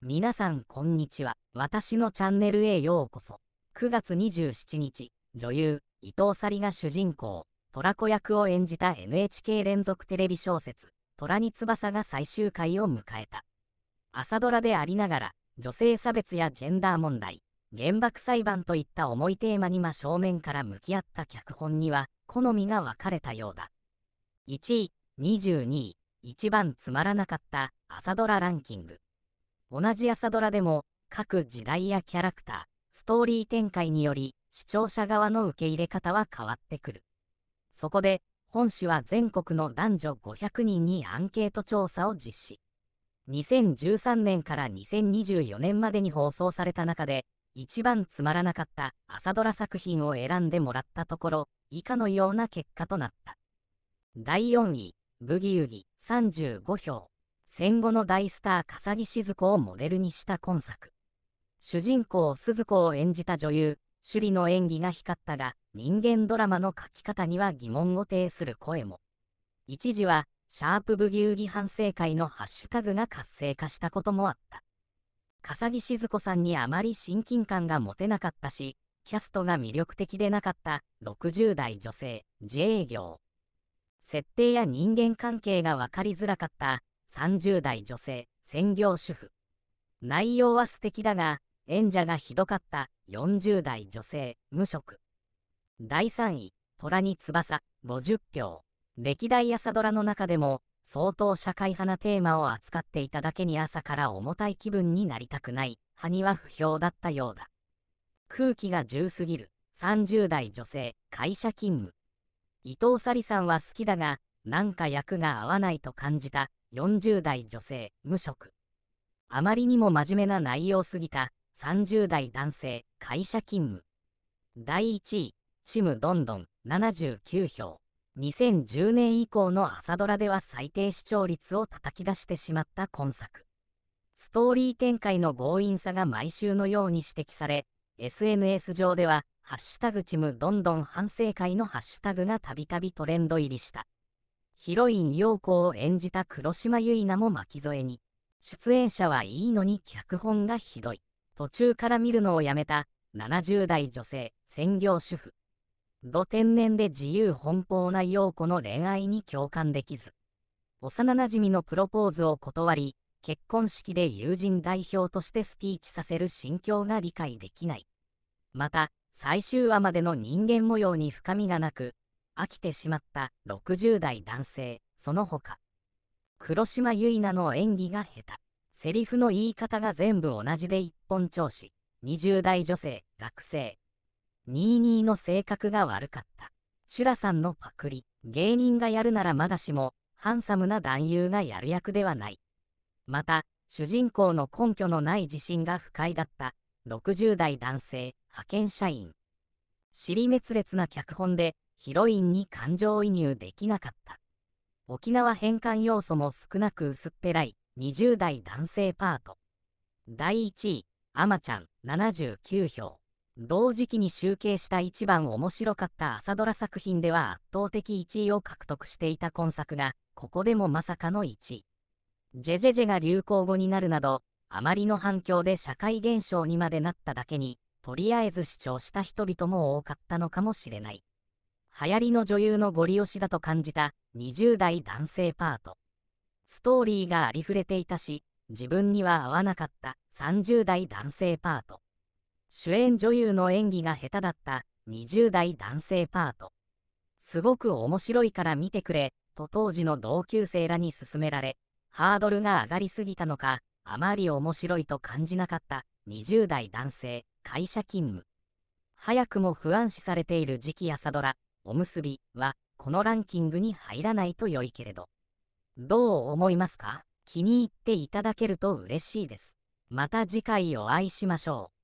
皆さんこんにちは。私のチャンネルへようこそ。9月27日、女優、伊藤沙莉が主人公、虎子役を演じた NHK 連続テレビ小説、虎に翼が最終回を迎えた。朝ドラでありながら、女性差別やジェンダー問題、原爆裁判といった重いテーマに真正面から向き合った脚本には、好みが分かれたようだ。1位、22位、一番つまらなかった朝ドラランキング。同じ朝ドラでも、各時代やキャラクター、ストーリー展開により、視聴者側の受け入れ方は変わってくる。そこで、本誌は全国の男女500人にアンケート調査を実施。2013年から2024年までに放送された中で、一番つまらなかった朝ドラ作品を選んでもらったところ、以下のような結果となった。第4位、ブギウギ35票。戦後の大スター笠木静子をモデルにした今作。主人公鈴子を演じた女優、首里の演技が光ったが、人間ドラマの書き方には疑問を呈する声も。一時は、シャープブギウギ反省会のハッシュタグが活性化したこともあった。笠木静子さんにあまり親近感が持てなかったし、キャストが魅力的でなかった60代女性、自営業。設定や人間関係が分かりづらかった30代女性、専業主婦。内容は素敵だが、演者がひどかった40代女性、無職。第3位、虎に翼、50票。歴代朝ドラの中でも、相当社会派なテーマを扱っていただけに朝から重たい気分になりたくない、派には不評だったようだ。空気が重すぎる、30代女性、会社勤務。伊藤沙莉さんは好きだが、なんか役が合わないと感じた、40代女性、無職。あまりにも真面目な内容すぎた、30代男性、会社勤務。第1位、チム・ドンドン、79票。2010年以降の朝ドラでは最低視聴率を叩き出してしまった今作。ストーリー展開の強引さが毎週のように指摘され、SNS 上では、ハッシュタグチムどんどん反省会のハッシュタグがたびたびトレンド入りした。ヒロイン陽子を演じた黒島結菜も巻き添えに。出演者はいいのに脚本がひどい。途中から見るのをやめた70代女性、専業主婦。ど天然で自由奔放な陽子の恋愛に共感できず。幼なじみのプロポーズを断り、結婚式で友人代表としてスピーチさせる心境が理解できない。また、最終話までの人間模様に深みがなく、飽きてしまった60代男性、その他。黒島結菜の演技が下手。セリフの言い方が全部同じで一本調子。20代女性、学生。22の性格が悪かった。シュラさんのパクリ。芸人がやるならまだしも、ハンサムな男優がやる役ではない。また、主人公の根拠のない自信が不快だった。60代男性、派遣社員。尻滅裂な脚本で、ヒロインに感情移入できなかった。沖縄返還要素も少なく薄っぺらい20代男性パート。第1位、あまちゃん79票。同時期に集計した一番面白かった朝ドラ作品では圧倒的1位を獲得していた今作が、ここでもまさかの1位。ジェジェジェが流行語になるなど、あまりの反響で社会現象にまでなっただけに、とりあえず主張した人々も多かったのかもしれない。流行りの女優のゴリ押しだと感じた20代男性パート。ストーリーがありふれていたし、自分には合わなかった30代男性パート。主演女優の演技が下手だった20代男性パート。すごく面白いから見てくれ、と当時の同級生らに勧められ、ハードルが上がりすぎたのか、あまり面白いと感じなかった20代男性、会社勤務。早くも不安視されている時期朝ドラ、おむすびはこのランキングに入らないと良いけれど。どう思いますか気に入っていただけると嬉しいです。また次回お会いしましょう。